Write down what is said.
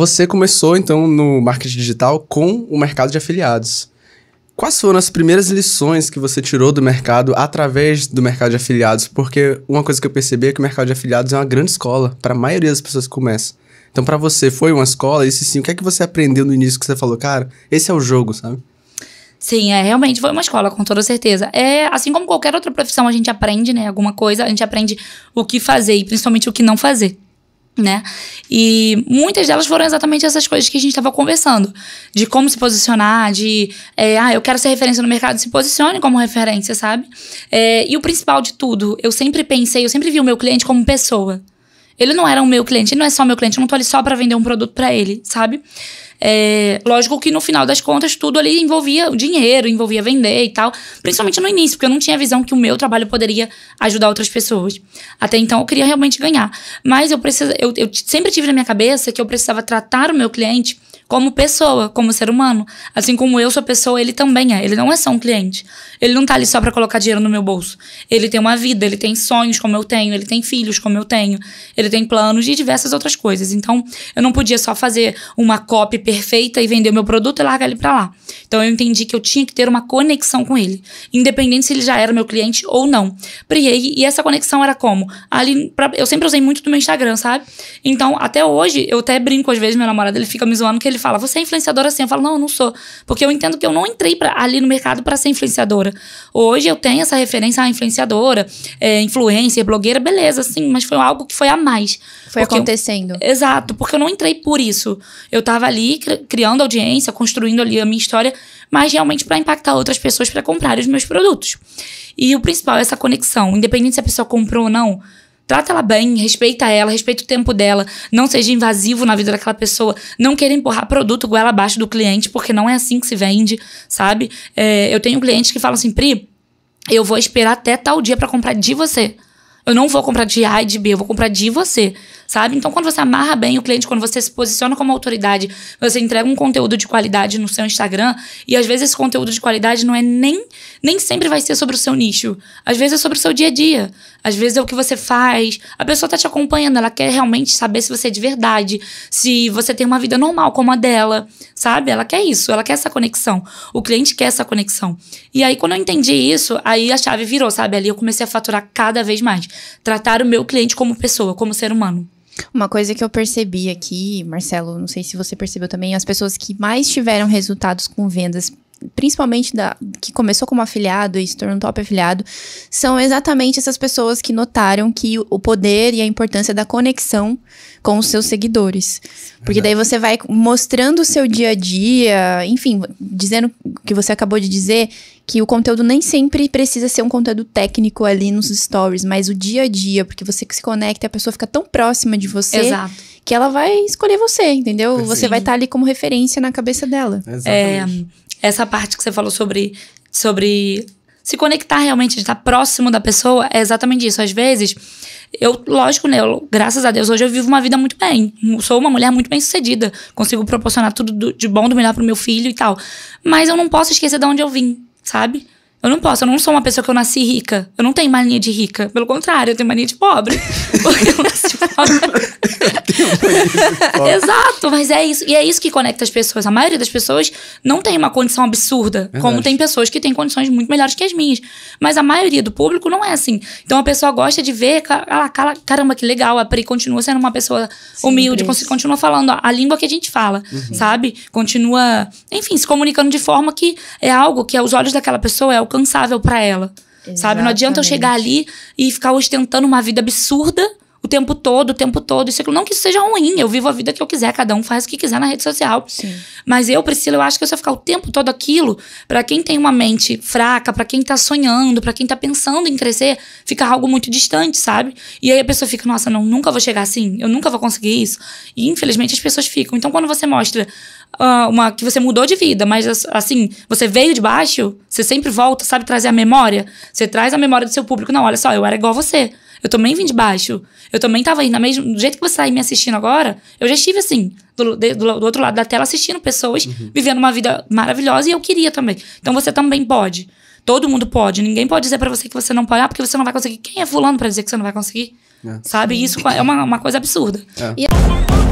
Você começou então no marketing digital com o mercado de afiliados. Quais foram as primeiras lições que você tirou do mercado através do mercado de afiliados? Porque uma coisa que eu percebi é que o mercado de afiliados é uma grande escola para a maioria das pessoas que começam. Então, para você, foi uma escola? E se sim, o que é que você aprendeu no início que você falou, cara, esse é o jogo, sabe? Sim, é, realmente foi uma escola, com toda certeza. É, assim como qualquer outra profissão, a gente aprende, né, alguma coisa, a gente aprende o que fazer e principalmente o que não fazer né? E muitas delas foram exatamente essas coisas que a gente estava conversando, de como se posicionar, de é, ah, eu quero ser referência no mercado, se posicione como referência, sabe? É, e o principal de tudo, eu sempre pensei, eu sempre vi o meu cliente como pessoa. Ele não era o meu cliente, ele não é só meu cliente, eu não tô ali só para vender um produto para ele, sabe? É, lógico que no final das contas tudo ali envolvia o dinheiro, envolvia vender e tal, principalmente no início, porque eu não tinha visão que o meu trabalho poderia ajudar outras pessoas. Até então eu queria realmente ganhar, mas eu precisa, eu, eu sempre tive na minha cabeça que eu precisava tratar o meu cliente como pessoa, como ser humano. Assim como eu sou pessoa, ele também é. Ele não é só um cliente. Ele não tá ali só para colocar dinheiro no meu bolso. Ele tem uma vida, ele tem sonhos como eu tenho, ele tem filhos como eu tenho, ele tem planos e diversas outras coisas. Então, eu não podia só fazer uma copy perfeita e vender o meu produto e largar ele para lá. Então, eu entendi que eu tinha que ter uma conexão com ele, independente se ele já era meu cliente ou não. Priei e essa conexão era como? Ali, pra, eu sempre usei muito do meu Instagram, sabe? Então, até hoje, eu até brinco às vezes, meu namorado, ele fica me zoando que ele fala, você é influenciadora assim? Eu falo, não, eu não sou. Porque eu entendo que eu não entrei pra, ali no mercado para ser influenciadora. Hoje eu tenho essa referência à ah, influenciadora, é, influencer, blogueira, beleza, sim, mas foi algo que foi a mais. Foi acontecendo. Eu, exato, porque eu não entrei por isso. Eu tava ali criando audiência, construindo ali a minha história, mas realmente para impactar outras pessoas para comprarem os meus produtos. E o principal é essa conexão. Independente se a pessoa comprou ou não, Trata ela bem, respeita ela, respeita o tempo dela, não seja invasivo na vida daquela pessoa, não queira empurrar produto goela abaixo do cliente, porque não é assim que se vende, sabe? É, eu tenho clientes que falam assim, Pri, eu vou esperar até tal dia para comprar de você. Eu não vou comprar de A e de B, eu vou comprar de você sabe? Então, quando você amarra bem o cliente, quando você se posiciona como autoridade, você entrega um conteúdo de qualidade no seu Instagram, e às vezes esse conteúdo de qualidade não é nem, nem sempre vai ser sobre o seu nicho. Às vezes é sobre o seu dia a dia. Às vezes é o que você faz. A pessoa tá te acompanhando, ela quer realmente saber se você é de verdade, se você tem uma vida normal como a dela, sabe? Ela quer isso, ela quer essa conexão. O cliente quer essa conexão. E aí, quando eu entendi isso, aí a chave virou, sabe? Ali eu comecei a faturar cada vez mais. Tratar o meu cliente como pessoa, como ser humano. Uma coisa que eu percebi aqui, Marcelo, não sei se você percebeu também, as pessoas que mais tiveram resultados com vendas principalmente da, que começou como afiliado e se tornou top afiliado, são exatamente essas pessoas que notaram que o poder e a importância da conexão com os seus seguidores. Porque daí você vai mostrando o seu dia a dia, enfim, dizendo o que você acabou de dizer, que o conteúdo nem sempre precisa ser um conteúdo técnico ali nos stories, mas o dia a dia, porque você se conecta, a pessoa fica tão próxima de você Exato que ela vai escolher você, entendeu? Sim. Você vai estar tá ali como referência na cabeça dela. Exatamente. É, essa parte que você falou sobre, sobre se conectar realmente, de estar tá próximo da pessoa, é exatamente isso. Às vezes, eu, lógico, né? Eu, graças a Deus, hoje eu vivo uma vida muito bem. Sou uma mulher muito bem sucedida. Consigo proporcionar tudo do, de bom, do melhor pro meu filho e tal. Mas eu não posso esquecer de onde eu vim, sabe? Eu não posso, eu não sou uma pessoa que eu nasci rica. Eu não tenho mania de rica. Pelo contrário, eu tenho mania de pobre. Exato, mas é isso. E é isso que conecta as pessoas. A maioria das pessoas não tem uma condição absurda, Verdade. como tem pessoas que têm condições muito melhores que as minhas. Mas a maioria do público não é assim. Então a pessoa gosta de ver, ah, caramba, que legal, a Pri continua sendo uma pessoa Sim, humilde, continua falando a língua que a gente fala, uhum. sabe? Continua, enfim, se comunicando de forma que é algo que aos olhos daquela pessoa é alcançável para ela. Exatamente. Sabe? Não adianta eu chegar ali e ficar ostentando uma vida absurda tempo todo, o tempo todo. Isso aquilo. Não que isso seja ruim, eu vivo a vida que eu quiser, cada um faz o que quiser na rede social. Sim. Mas eu, Priscila, eu acho que se eu ficar o tempo todo aquilo, para quem tem uma mente fraca, para quem tá sonhando, para quem tá pensando em crescer, fica algo muito distante, sabe? E aí a pessoa fica, nossa, não, nunca vou chegar assim, eu nunca vou conseguir isso. E infelizmente as pessoas ficam. Então quando você mostra ah, uma que você mudou de vida, mas assim, você veio de baixo, você sempre volta, sabe trazer a memória? Você traz a memória do seu público. Não, olha só, eu era igual você. Eu também vim de baixo. Eu também tava aí, na mesmo, do jeito que você tá aí me assistindo agora, eu já estive assim, do, de, do, do outro lado da tela, assistindo pessoas, uhum. vivendo uma vida maravilhosa e eu queria também. Então você também pode. Todo mundo pode. Ninguém pode dizer para você que você não pode, ah, porque você não vai conseguir. Quem é fulano para dizer que você não vai conseguir? É. Sabe? Isso é uma, uma coisa absurda. É. E...